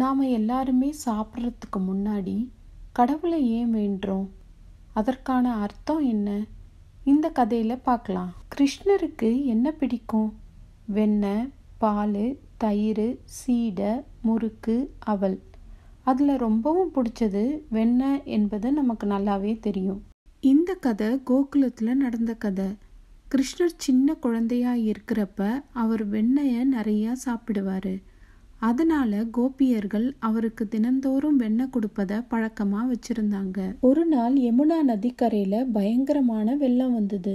நாம் எல்லாருமே சாப்பிட்றதுக்கு முன்னாடி கடவுளை ஏன் வேண்டுறோம் அதற்கான அர்த்தம் என்ன இந்த கதையில் பார்க்கலாம் கிருஷ்ணருக்கு என்ன பிடிக்கும் வெண்ணெய் பால் தயிர் சீடை முறுக்கு அவல் அதில் ரொம்பவும் பிடிச்சது வெண்ணெய் என்பது நமக்கு நல்லாவே தெரியும் இந்த கதை கோகுலத்தில் நடந்த கதை கிருஷ்ணர் சின்ன குழந்தையாக இருக்கிறப்ப அவர் வெண்ணெயை நிறையா சாப்பிடுவார் அதனால கோபியர்கள் அவருக்கு தினந்தோறும் வெண்ணெய் கொடுப்பத பழக்கமா வச்சிருந்தாங்க ஒரு நாள் யமுனா நதிக்கரையில பயங்கரமான வெள்ளம் வந்தது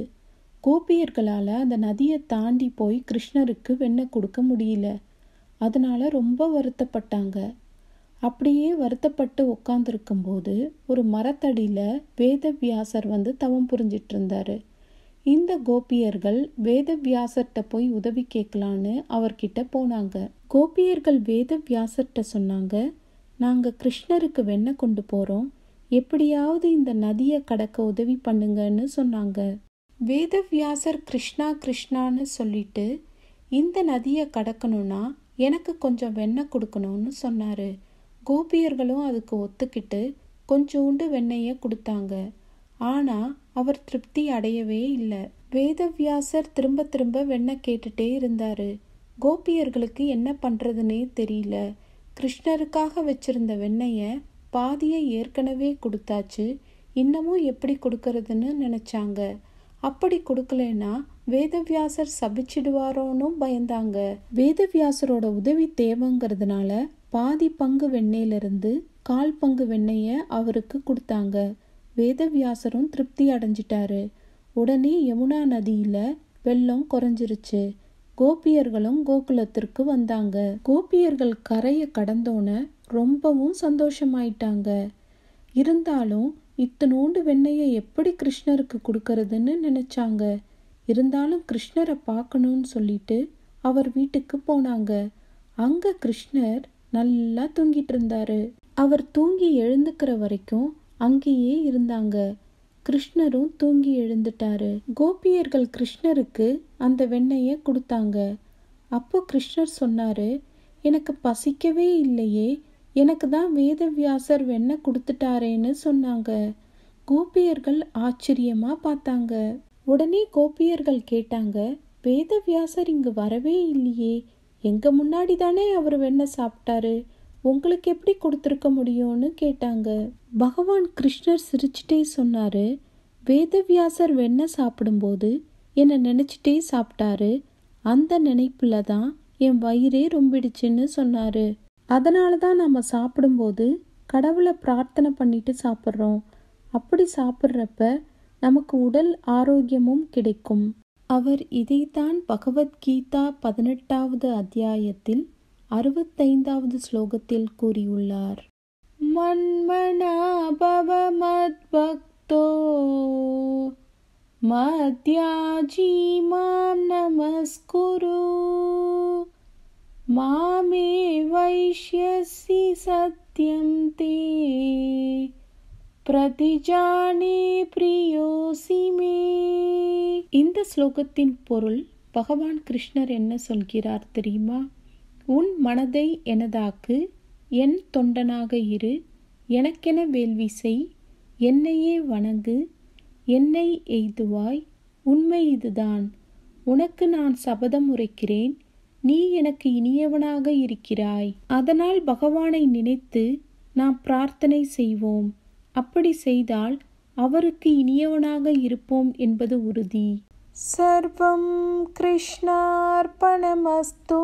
கோபியர்களால் அந்த நதியை தாண்டி போய் கிருஷ்ணருக்கு வெண்ணெய் கொடுக்க முடியல அதனால ரொம்ப வருத்தப்பட்டாங்க அப்படியே வருத்தப்பட்டு போது ஒரு மரத்தடியில் வேதவியாசர் வந்து தவம் புரிஞ்சிட்டு இருந்தாரு இந்த கோபியர்கள் வேதவியாசர்கிட்ட போய் உதவி கேட்கலான்னு அவர்கிட்ட போனாங்க கோபியர்கள் வேதவியாசர்கிட்ட சொன்னாங்க நாங்கள் கிருஷ்ணருக்கு வெண்ண கொண்டு போகிறோம் எப்படியாவது இந்த நதியை கடக்க உதவி பண்ணுங்கன்னு சொன்னாங்க வேதவியாசர் கிருஷ்ணா கிருஷ்ணான்னு சொல்லிட்டு இந்த நதியை கடக்கணும்னா எனக்கு கொஞ்சம் வெண்ணெய் கொடுக்கணும்னு சொன்னார் கோபியர்களும் அதுக்கு ஒத்துக்கிட்டு கொஞ்சோண்டு வெண்ணெயை கொடுத்தாங்க ஆனால் அவர் திருப்தி அடையவே இல்லை வேதவியாசர் திரும்ப திரும்ப வெண்ண கேட்டுட்டே இருந்தார் கோபியர்களுக்கு என்ன பண்ணுறதுனே தெரியல கிருஷ்ணருக்காக வச்சிருந்த வெண்ணைய பாதியை ஏற்கனவே கொடுத்தாச்சு இன்னமும் எப்படி கொடுக்கறதுன்னு நினச்சாங்க அப்படி கொடுக்கலன்னா வேதவியாசர் சபிச்சிடுவாரோன்னு பயந்தாங்க வேதவியாசரோட உதவி தேவைங்கிறதுனால பாதி பங்கு வெண்ணையிலிருந்து கால் பங்கு வெண்ணைய அவருக்கு கொடுத்தாங்க வேதவியாசரும் திருப்தி அடைஞ்சிட்டாரு உடனே யமுனா நதியில் வெள்ளம் குறைஞ்சிருச்சு கோபியர்களும் கோகுலத்திற்கு வந்தாங்க கோபியர்கள் கரையை கடந்தோன ரொம்பவும் சந்தோஷமாயிட்டாங்க இருந்தாலும் இத்தனோண்டு வெண்ணையை எப்படி கிருஷ்ணருக்கு கொடுக்கறதுன்னு நினச்சாங்க இருந்தாலும் கிருஷ்ணரை பார்க்கணும்னு சொல்லிட்டு அவர் வீட்டுக்கு போனாங்க அங்கே கிருஷ்ணர் நல்லா தூங்கிட்டு இருந்தாரு அவர் தூங்கி எழுந்துக்கிற வரைக்கும் அங்கேயே இருந்தாங்க கிருஷ்ணரும் தூங்கி எழுந்துட்டாரு கோபியர்கள் கிருஷ்ணருக்கு அந்த வெண்ணைய கொடுத்தாங்க அப்போ கிருஷ்ணர் சொன்னாரு எனக்கு பசிக்கவே இல்லையே எனக்கு தான் வேதவியாசர் வெண்ணெய் கொடுத்துட்டாரேன்னு சொன்னாங்க கோபியர்கள் ஆச்சரியமா பார்த்தாங்க உடனே கோபியர்கள் கேட்டாங்க வேதவியாசர் இங்கு வரவே இல்லையே எங்க முன்னாடி தானே அவர் வெண்ணெய் சாப்பிட்டாரு உங்களுக்கு எப்படி கொடுத்துருக்க முடியும்னு கேட்டாங்க பகவான் கிருஷ்ணர் சிரிச்சுட்டே சொன்னார் வேதவியாசர் வெண்ணெய் சாப்பிடும்போது என்னை நினச்சிட்டே சாப்பிட்டாரு அந்த நினைப்பில் தான் என் வயிறே ரொம்பிடுச்சுன்னு சொன்னார் அதனால தான் நம்ம சாப்பிடும்போது கடவுளை பிரார்த்தனை பண்ணிட்டு சாப்பிட்றோம் அப்படி சாப்பிட்றப்ப நமக்கு உடல் ஆரோக்கியமும் கிடைக்கும் அவர் இதைத்தான் பகவத்கீதா பதினெட்டாவது அத்தியாயத்தில் அறுபத்தைந்தாவது ஸ்லோகத்தில் கூறியுள்ளார் மத்யாஜி மாம் நமஸ்குரு மாமே வைஷ்யசி சத்யம் தே பிரதிஜானே பிரியோசி மே இந்த ஸ்லோகத்தின் பொருள் பகவான் கிருஷ்ணர் என்ன சொல்கிறார் தெரியுமா உன் மனதை எனதாக்கு என் தொண்டனாக இரு எனக்கென வேள்வி செய் என்னையே வணங்கு என்னை எய்துவாய் உண்மை இதுதான் உனக்கு நான் சபதம் உரைக்கிறேன் நீ எனக்கு இனியவனாக இருக்கிறாய் அதனால் பகவானை நினைத்து நாம் பிரார்த்தனை செய்வோம் அப்படி செய்தால் அவருக்கு இனியவனாக இருப்போம் என்பது உறுதி சர்வம் கிருஷ்ணார்பணமஸ்தோ